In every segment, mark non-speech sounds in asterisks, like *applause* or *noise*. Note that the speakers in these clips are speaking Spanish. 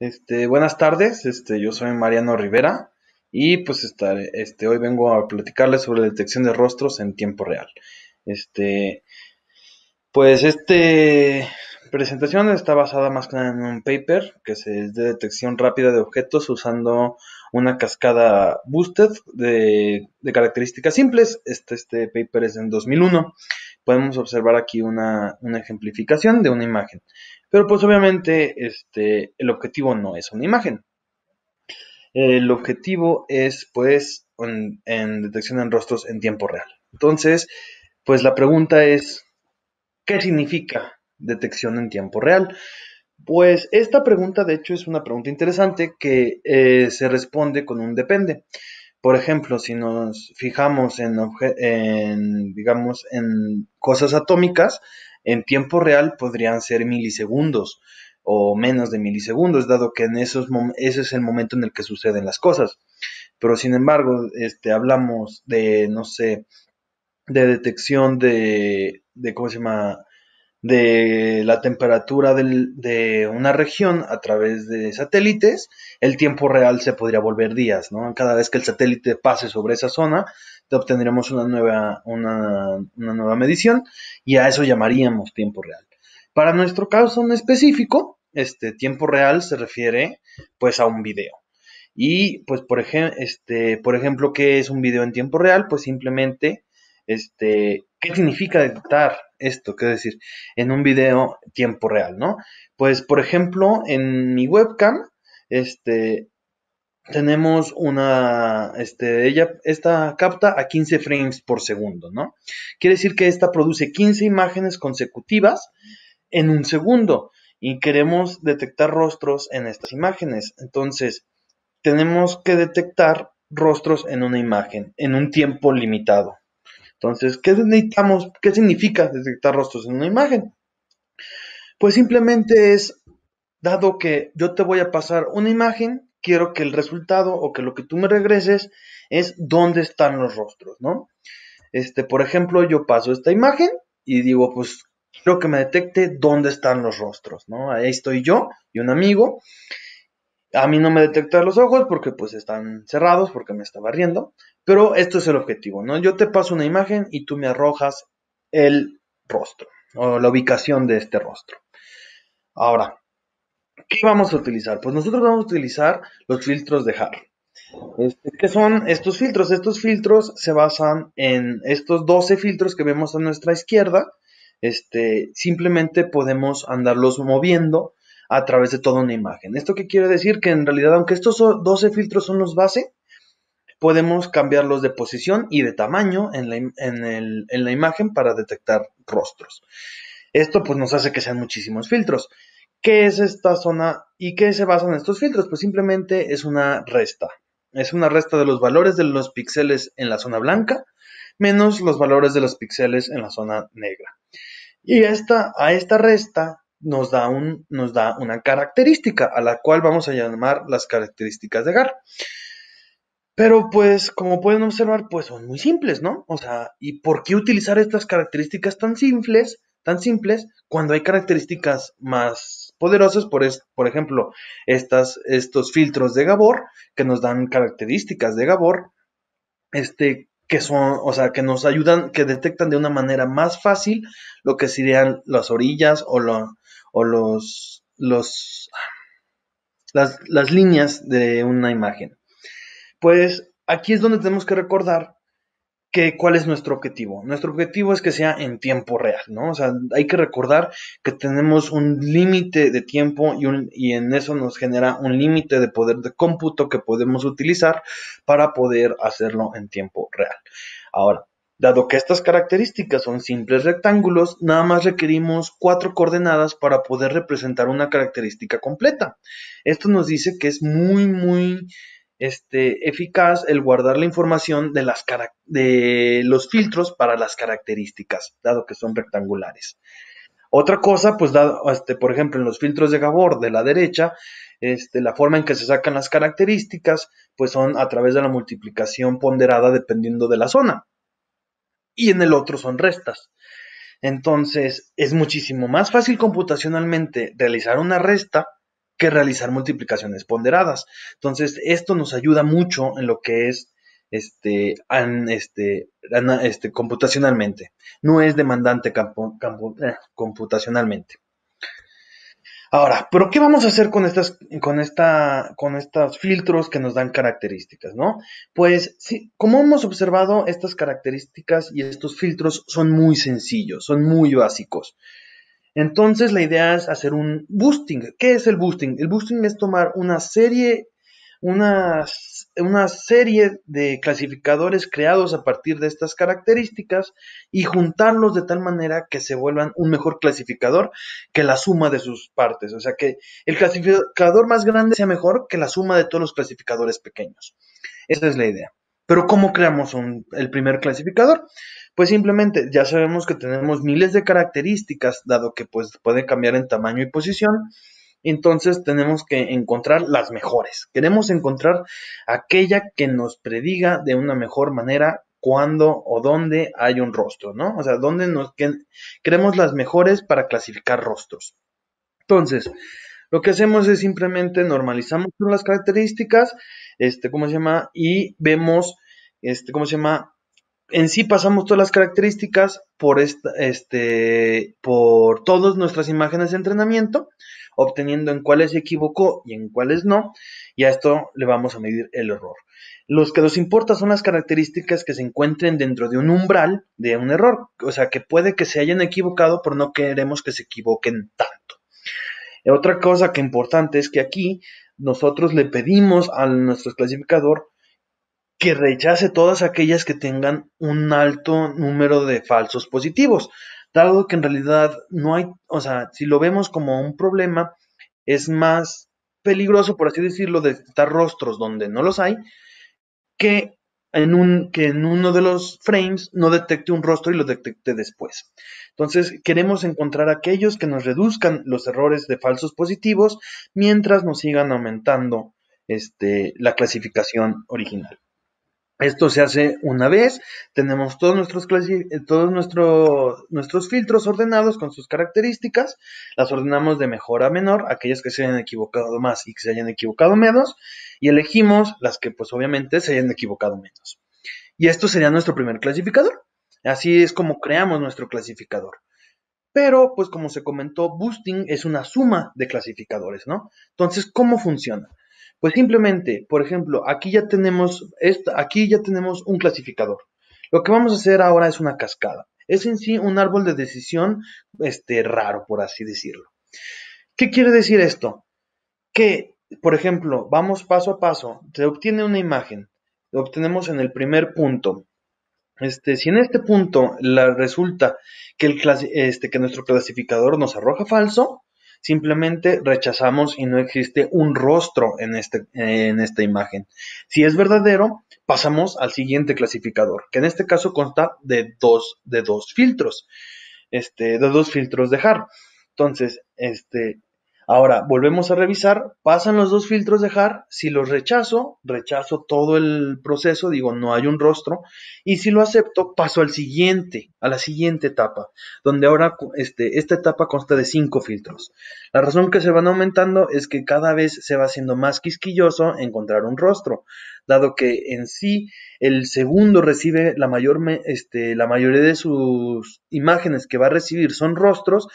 Este, buenas tardes, este, yo soy Mariano Rivera y pues este, hoy vengo a platicarles sobre detección de rostros en tiempo real. pues esta presentación está basada más que nada en un paper que es de detección rápida de objetos usando una cascada boosted de, características simples. Este, paper es en 2001. Podemos observar aquí una ejemplificación de una imagen. Pero pues obviamente este, el objetivo no es una imagen. El objetivo es pues en, detección en rostros en tiempo real. Entonces, pues la pregunta es, ¿qué significa detección en tiempo real? Pues esta pregunta, de hecho, es una pregunta interesante que eh, se responde con un depende. Por ejemplo, si nos fijamos en, en digamos, en cosas atómicas, en tiempo real podrían ser milisegundos o menos de milisegundos, dado que en esos ese es el momento en el que suceden las cosas. Pero sin embargo, este, hablamos de, no sé, de detección de, de ¿cómo se llama? de la temperatura de una región a través de satélites, el tiempo real se podría volver días, ¿no? Cada vez que el satélite pase sobre esa zona, Obtendremos una nueva, una, nueva medición y a eso llamaríamos tiempo real. Para nuestro caso en específico, este tiempo real se refiere pues a un video. Y pues por, ejemplo, este, por ejemplo, ¿qué es un video en tiempo real? Pues simplemente, este, ¿qué significa editar esto? ¿Qué decir? En un video tiempo real, ¿no? Pues por ejemplo, en mi webcam, este, tenemos una, este, ella, esta capta a 15 frames por segundo, ¿no? Quiere decir que esta produce 15 imágenes consecutivas en un segundo y queremos detectar rostros en estas imágenes. Entonces, tenemos que detectar rostros en una imagen, en un tiempo limitado. Entonces, ¿qué necesitamos? ¿Qué significa detectar rostros en una imagen? Pues simplemente es, dado que yo te voy a pasar una imagen, quiero que el resultado o que lo que tú me regreses es dónde están los rostros, ¿no? Este, por ejemplo, yo paso esta imagen y digo, pues quiero que me detecte dónde están los rostros, ¿no? Ahí estoy yo y un amigo. A mí no me detecta los ojos porque pues están cerrados, porque me estaba riendo, pero esto es el objetivo, ¿no? Yo te paso una imagen y tú me arrojas el rostro o la ubicación de este rostro. Ahora, ¿Qué vamos a utilizar? Pues nosotros vamos a utilizar los filtros de HAR. Este, ¿Qué son estos filtros? Estos filtros se basan en estos 12 filtros que vemos a nuestra izquierda. Este, simplemente podemos andarlos moviendo a través de toda una imagen. ¿Esto qué quiere decir? Que en realidad, aunque estos 12 filtros son los base, podemos cambiarlos de posición y de tamaño en la, en la imagen para detectar rostros. Esto pues nos hace que sean muchísimos filtros. ¿Qué es esta zona y qué se basan estos filtros? Pues simplemente es una resta. Es una resta de los valores de los píxeles en la zona blanca menos los valores de los píxeles en la zona negra. Y esta, a esta resta nos da, un, nos da una característica a la cual vamos a llamar las características de GAR. Pero pues, como pueden observar, pues son muy simples, ¿no? O sea, ¿y por qué utilizar estas características tan simples, tan simples, cuando hay características más poderosos por, por ejemplo, estas, estos filtros de Gabor que nos dan características de Gabor, este, que son, o sea, que nos ayudan, que detectan de una manera más fácil lo que serían las orillas o, o los, los las, las líneas de una imagen. Pues aquí es donde tenemos que recordar ¿cuál es nuestro objetivo? Nuestro objetivo es que sea en tiempo real, ¿no? O sea, hay que recordar que tenemos un límite de tiempo y en eso nos genera un límite de poder de cómputo que podemos utilizar para poder hacerlo en tiempo real. Ahora, Dado que estas características son simples rectángulos, nada más requerimos cuatro coordenadas para poder representar una característica completa. Esto nos dice que es muy, muy este, eficaz el guardar la información de, los filtros para las características, dado que son rectangulares. Otra cosa, pues, este, por ejemplo, en los filtros de Gabor de la derecha, este, la forma en que se sacan las características, pues son a través de la multiplicación ponderada dependiendo de la zona. Y en el otro son restas. Entonces, es muchísimo más fácil computacionalmente realizar una resta que realizar multiplicaciones ponderadas. Entonces, esto nos ayuda mucho en lo que es este, este, este computacionalmente. No es demandante eh, computacionalmente. Ahora, ¿pero qué vamos a hacer con estas, con esta, con estos filtros que nos dan características, Pues, sí, como hemos observado, estas características y estos filtros son muy sencillos, son muy básicos. Entonces la idea es hacer un boosting. ¿Qué es el boosting? El boosting es tomar una serie, serie de clasificadores creados a partir de estas características y juntarlos de tal manera que se vuelvan un mejor clasificador que la suma de sus partes. O sea, que el clasificador más grande sea mejor que la suma de todos los clasificadores pequeños. Esa es la idea. Pero ¿cómo creamos el primer clasificador? Pues simplemente ya sabemos que tenemos miles de características, dado que pues, puede cambiar en tamaño y posición. Entonces tenemos que encontrar las mejores. Queremos encontrar aquella que nos prediga de una mejor manera cuándo o dónde hay un rostro, ¿no? O sea, dónde nos queremos las mejores para clasificar rostros. Entonces, lo que hacemos es simplemente normalizamos las características, este, ¿cómo se llama? Y vemos, este, ¿cómo se llama? En sí pasamos todas las características por, esta, este, por todas nuestras imágenes de entrenamiento, obteniendo en cuáles se equivocó y en cuáles no, y a esto le vamos a medir el error. Los que nos importa son las características que se encuentren dentro de un umbral de un error, o sea, que puede que se hayan equivocado, pero no queremos que se equivoquen tanto otra cosa que importante es que aquí nosotros le pedimos a nuestro clasificador que rechace todas aquellas que tengan un alto número de falsos positivos, dado que en realidad no hay, o sea, si lo vemos como un problema, es más peligroso, por así decirlo, detectar rostros donde no los hay, que que en uno de los frames no detecte un rostro y lo detecte después. Entonces, queremos encontrar aquellos que nos reduzcan los errores de falsos positivos mientras nos sigan aumentando este, la clasificación original. Esto se hace una vez, tenemos todos nuestros, eh, todos nuestros filtros ordenados con sus características, las ordenamos de mejor a menor, aquellas que se hayan equivocado más y que se hayan equivocado menos, y elegimos las que pues obviamente se hayan equivocado menos. Y esto sería nuestro primer clasificador. Así es como creamos nuestro clasificador. Pero pues como se comentó, boosting es una suma de clasificadores, ¿no? Entonces, ¿cómo funciona? Pues simplemente, por ejemplo, aquí ya tenemos, aquí ya tenemos un clasificador. Lo que vamos a hacer ahora es una cascada. Es en sí un árbol de decisión este, raro, por así decirlo. ¿Qué quiere decir esto? Que, por ejemplo, vamos paso a paso, se obtiene una imagen, lo obtenemos en el primer punto. Este, si en este punto la, resulta que, el este, que nuestro clasificador nos arroja falso, simplemente rechazamos y no existe un rostro en, este, en esta imagen. Si es verdadero, pasamos al siguiente clasificador, que en este caso consta de dos, de dos filtros, este, de dos filtros de Entonces, este, Ahora, volvemos a revisar, pasan los dos filtros de HAR, si los rechazo, rechazo todo el proceso, digo, no hay un rostro, y si lo acepto, paso al siguiente, a la siguiente etapa, donde ahora este, esta etapa consta de cinco filtros. La razón que se van aumentando es que cada vez se va haciendo más quisquilloso encontrar un rostro, dado que en sí el segundo recibe la mayor, este, la mayoría de sus imágenes que va a recibir son rostros,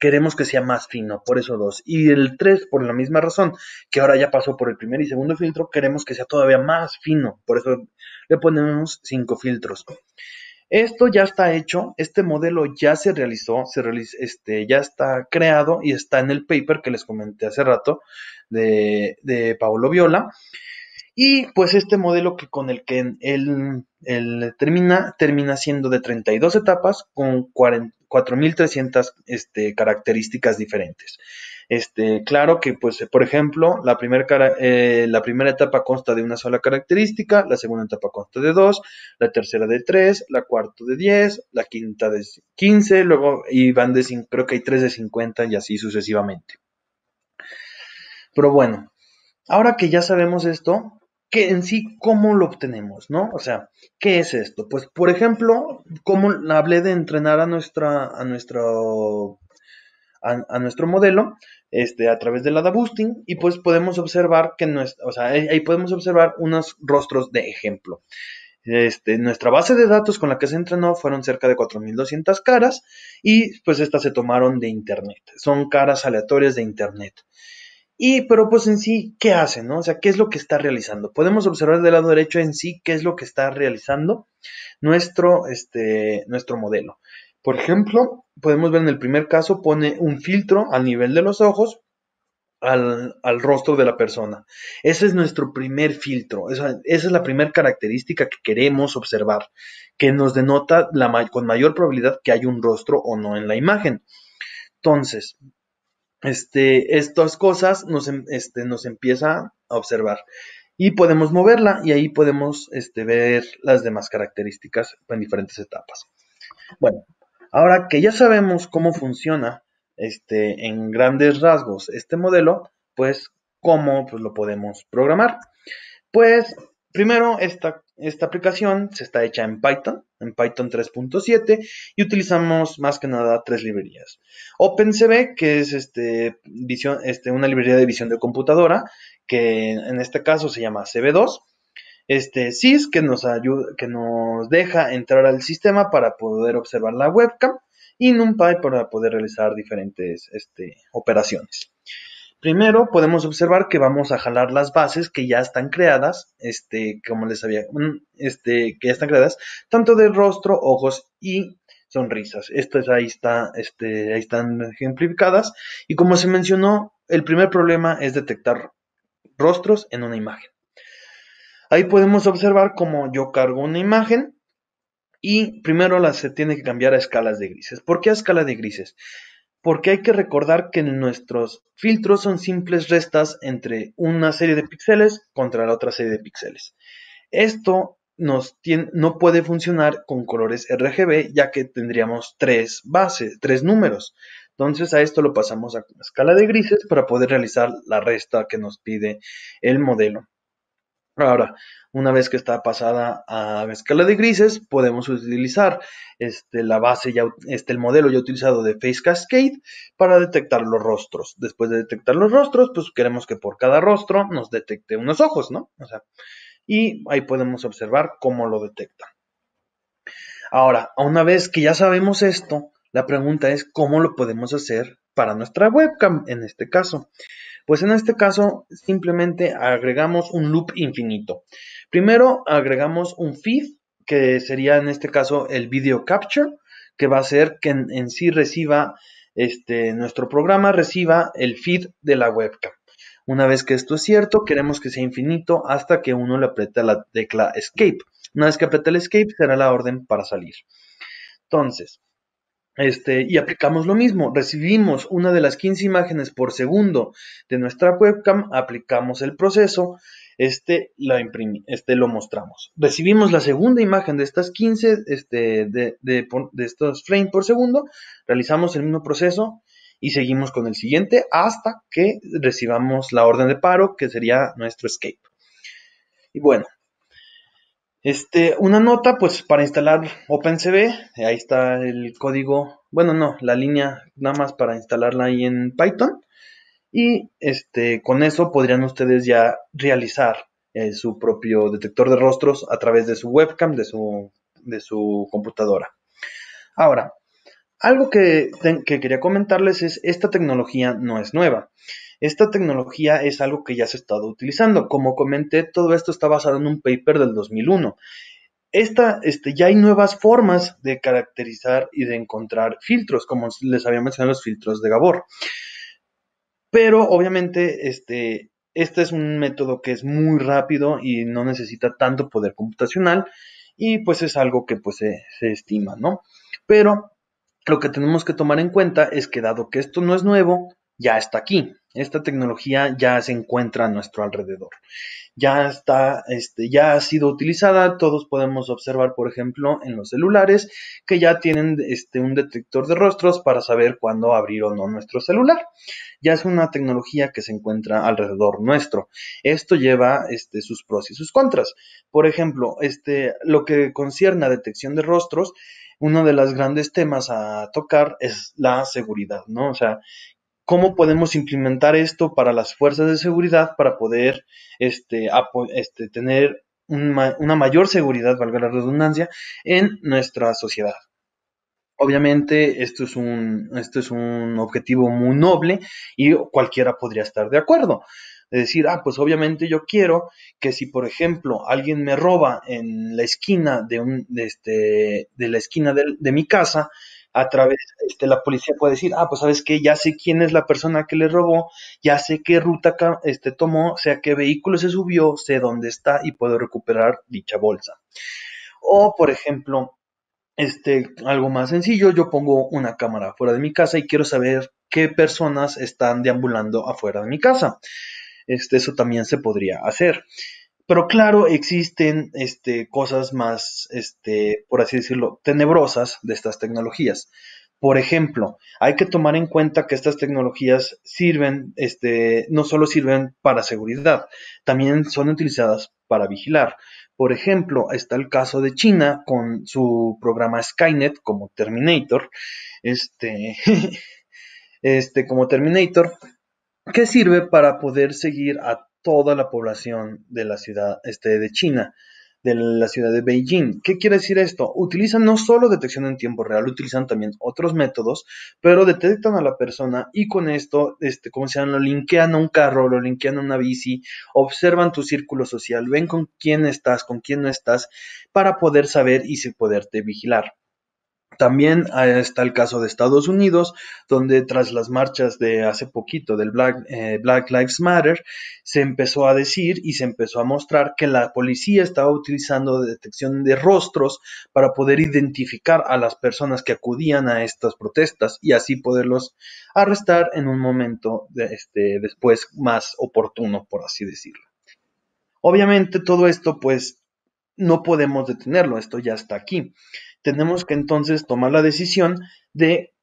queremos que sea más fino, por eso dos. Y el tres, por la misma razón, que ahora ya pasó por el primer y segundo filtro, queremos que sea todavía más fino, por eso le ponemos cinco filtros. Esto ya está hecho, este modelo ya se realizó, se este, ya está creado y está en el paper que les comenté hace rato de, de Paolo Viola. Y pues este modelo que con el que él, él termina, termina siendo de 32 etapas con 40, 4.300 este, características diferentes. Este, claro que, pues, por ejemplo, eh, la, primera etapa consta de una sola característica, la segunda etapa consta de dos, la tercera de tres, la cuarta de diez, la quinta de quince, luego y van de creo que hay tres de cincuenta y así sucesivamente. Pero bueno, ahora que ya sabemos esto, que en sí, ¿cómo lo obtenemos? ¿No? O sea, ¿qué es esto? Pues, por ejemplo, como hablé de entrenar a nuestra, a nuestro, a, nuestro modelo, este, a través del data boosting, y pues podemos observar que nuestra, o sea, ahí podemos observar unos rostros de ejemplo. Este, nuestra base de datos con la que se entrenó fueron cerca de 4.200 caras y pues estas se tomaron de Internet. Son caras aleatorias de Internet. Y, pero pues en sí, ¿qué hace? No? O sea, ¿qué es lo que está realizando? Podemos observar del lado derecho en sí qué es lo que está realizando nuestro, este, nuestro modelo. Por ejemplo, podemos ver en el primer caso, pone un filtro al nivel de los ojos al, rostro de la persona. Ese es nuestro primer filtro, esa, es la primera característica que queremos observar, que nos denota la, con mayor probabilidad que hay un rostro o no en la imagen. Entonces, este, estas cosas nos, em, este, nos empieza a observar. Y podemos moverla y ahí podemos este, ver las demás características en diferentes etapas. Bueno, ahora que ya sabemos cómo funciona este, en grandes rasgos este modelo, pues cómo pues, lo podemos programar. Pues primero, esta esta aplicación se está hecha en Python, en Python 3.7, y utilizamos más que nada tres librerías. OpenCV, que es este, este, una librería de visión de computadora, que en este caso se llama CB2. Este SIS, que nos, deja entrar al sistema para poder observar la webcam. Y NumPy para poder realizar diferentes este, operaciones. Primero podemos observar que vamos a jalar las bases que ya están creadas, este, como les había, mm, este, que ya están creadas, tanto de rostro, ojos y sonrisas. Estas ahí está, este, están ejemplificadas. Y como se mencionó, el primer problema es detectar rostros en una imagen. Ahí podemos observar cómo yo cargo una imagen y primero la se tiene que cambiar a escalas de grises. ¿Por qué a escala de grises? porque hay que recordar que nuestros filtros son simples restas entre una serie de píxeles contra la otra serie de píxeles. Esto no puede funcionar con colores RGB ya que tendríamos tres bases, tres números. Entonces a esto lo pasamos a escala de grises para poder realizar la resta que nos pide el modelo. Ahora, una vez que está pasada a escala de grises, podemos utilizar este, la base, ya, este, el modelo ya utilizado de Face Cascade para detectar los rostros. Después de detectar los rostros, pues queremos que por cada rostro nos detecte unos ojos, ¿no? O sea, y ahí podemos observar cómo lo detecta. Ahora, una vez que ya sabemos esto, la pregunta es cómo lo podemos hacer para nuestra webcam en este caso. Pues en este caso simplemente agregamos un loop infinito. Primero agregamos un feed, que sería en este caso el video capture, que va a ser que en, sí reciba, este, nuestro programa reciba el feed de la webcam. Una vez que esto es cierto, queremos que sea infinito hasta que uno le aprieta la tecla escape. Una vez que aprieta el escape, será la orden para salir. Entonces, este, y aplicamos lo mismo, recibimos una de las 15 imágenes por segundo de nuestra webcam, aplicamos el proceso, este, este lo mostramos. Recibimos la segunda imagen de estas 15, este, de, de estos frames por segundo, realizamos el mismo proceso y seguimos con el siguiente hasta que recibamos la orden de paro, que sería nuestro escape. Y bueno, este, una nota, pues para instalar OpenCV, eh, ahí está el código, bueno, no, la línea nada más para instalarla ahí en Python. Y este, con eso podrían ustedes ya realizar eh, su propio detector de rostros a través de su webcam, de su, de su computadora. Ahora, algo que, que quería comentarles es, esta tecnología no es nueva. Esta tecnología es algo que ya se ha estado utilizando. Como comenté, todo esto está basado en un paper del 2001. Esta, este, ya hay nuevas formas de caracterizar y de encontrar filtros, como les había mencionado los filtros de Gabor. Pero obviamente este, este, es un método que es muy rápido y no necesita tanto poder computacional y pues es algo que pues se, se estima, ¿no? Pero lo que tenemos que tomar en cuenta es que dado que esto no es nuevo, ya está aquí. Esta tecnología ya se encuentra a nuestro alrededor. Ya está, este, ya ha sido utilizada. Todos podemos observar, por ejemplo, en los celulares que ya tienen este, un detector de rostros para saber cuándo abrir o no nuestro celular. Ya es una tecnología que se encuentra alrededor nuestro. Esto lleva este, sus pros y sus contras. Por ejemplo, este, lo que concierne a detección de rostros, uno de los grandes temas a tocar es la seguridad, ¿no? O sea, cómo podemos implementar esto para las fuerzas de seguridad para poder este, este, tener una mayor seguridad, valga la redundancia, en nuestra sociedad. Obviamente esto es, un, objetivo muy noble y cualquiera podría estar de acuerdo. Es decir, ah, pues obviamente yo quiero que si, por ejemplo, alguien me roba en la esquina de, este, la esquina de mi casa, a través, este, la policía puede decir, ah, pues sabes que ya sé quién es la persona que le robó, ya sé qué ruta este, tomó, sea a qué vehículo se subió, sé dónde está y puedo recuperar dicha bolsa. O, por ejemplo, este, algo más sencillo, yo pongo una cámara fuera de mi casa y quiero saber qué personas están deambulando afuera de mi casa. Este, eso también se podría hacer. Pero claro, existen este, cosas más, este, por así decirlo, tenebrosas de estas tecnologías. Por ejemplo, hay que tomar en cuenta que estas tecnologías sirven, este, no solo sirven para seguridad, también son utilizadas para vigilar. Por ejemplo, está el caso de China con su programa Skynet como Terminator, *laughs* como Terminator, que sirve para poder seguir a toda la población de la ciudad este, de China, de la ciudad de Beijing. ¿Qué quiere decir esto? Utilizan no solo detección en tiempo real, utilizan también otros métodos, pero detectan a la persona y con esto, este, como se llama, lo linkean a un carro, lo linkean a una bici, observan tu círculo social, ven con quién estás, con quién no estás, para poder saber y poderte vigilar. También ah, está el caso de Estados Unidos, donde tras las marchas de hace poquito del eh, Black, Lives Matter, se empezó a decir y se empezó a mostrar que la policía estaba utilizando detección de rostros para poder identificar a las personas que acudían a estas protestas y así poderlos arrestar en un momento este, después más oportuno, por así decirlo. Obviamente todo esto pues no podemos detenerlo, esto ya está aquí tenemos que entonces tomar la decisión de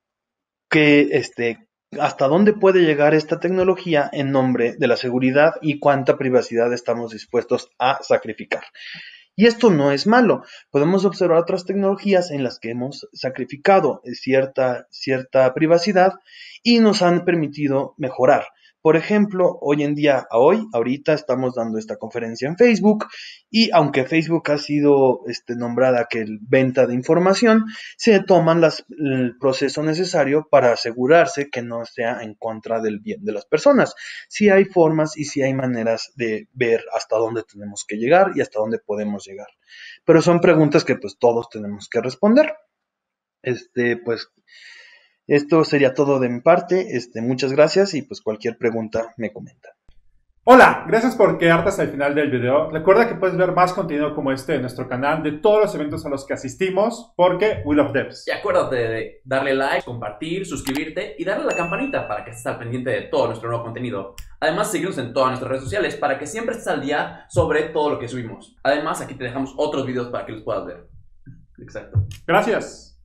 que este, hasta dónde puede llegar esta tecnología en nombre de la seguridad y cuánta privacidad estamos dispuestos a sacrificar. Y esto no es malo. Podemos observar otras tecnologías en las que hemos sacrificado cierta, cierta privacidad y nos han permitido mejorar. Por ejemplo, hoy en día, hoy, ahorita estamos dando esta conferencia en Facebook y aunque Facebook ha sido este, nombrada que el venta de información, se toman el proceso necesario para asegurarse que no sea en contra del bien de las personas. Si sí hay formas y si sí hay maneras de ver hasta dónde tenemos que llegar y hasta dónde podemos llegar. Pero son preguntas que pues todos tenemos que responder. Este, pues esto sería todo de mi parte. Este, muchas gracias y pues cualquier pregunta me comenta. Hola, gracias por quedarte hasta el final del video. Recuerda que puedes ver más contenido como este en nuestro canal de todos los eventos a los que asistimos porque We Love Devs. Y acuérdate de darle like, compartir, suscribirte y darle a la campanita para que estés al pendiente de todo nuestro nuevo contenido. Además, síguenos en todas nuestras redes sociales para que siempre estés al día sobre todo lo que subimos. Además, aquí te dejamos otros videos para que los puedas ver. Exacto. Gracias.